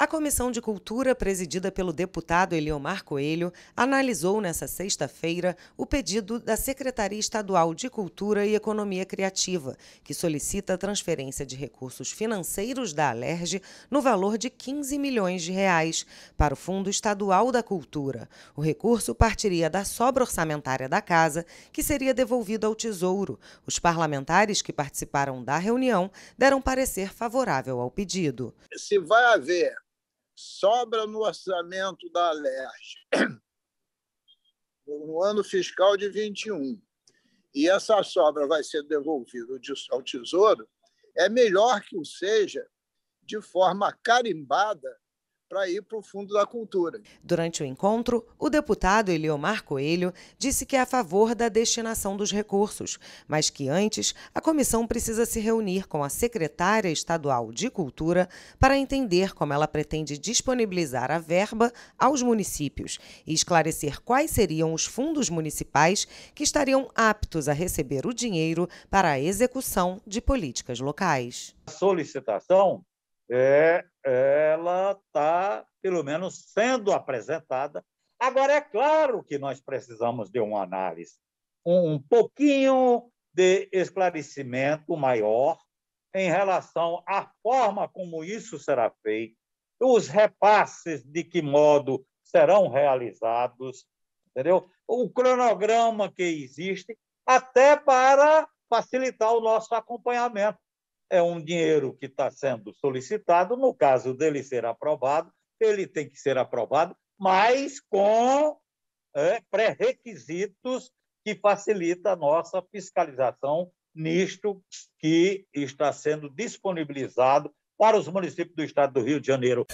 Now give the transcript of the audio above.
A Comissão de Cultura, presidida pelo deputado Eliomar Coelho, analisou nesta sexta-feira o pedido da Secretaria Estadual de Cultura e Economia Criativa, que solicita a transferência de recursos financeiros da Alerj no valor de 15 milhões de reais para o Fundo Estadual da Cultura. O recurso partiria da sobra orçamentária da casa, que seria devolvido ao Tesouro. Os parlamentares que participaram da reunião deram parecer favorável ao pedido. Se vai haver sobra no orçamento da Alerj no ano fiscal de 21 e essa sobra vai ser devolvida ao Tesouro, é melhor que o seja de forma carimbada para ir para o fundo da cultura. Durante o encontro, o deputado Eliomar Coelho disse que é a favor da destinação dos recursos, mas que antes a comissão precisa se reunir com a secretária estadual de Cultura para entender como ela pretende disponibilizar a verba aos municípios e esclarecer quais seriam os fundos municipais que estariam aptos a receber o dinheiro para a execução de políticas locais. A solicitação é, ela está, pelo menos, sendo apresentada. Agora, é claro que nós precisamos de uma análise, um, um pouquinho de esclarecimento maior em relação à forma como isso será feito, os repasses de que modo serão realizados, entendeu? O cronograma que existe, até para facilitar o nosso acompanhamento é um dinheiro que está sendo solicitado. No caso dele ser aprovado, ele tem que ser aprovado, mas com é, pré-requisitos que facilita a nossa fiscalização nisto que está sendo disponibilizado para os municípios do estado do Rio de Janeiro.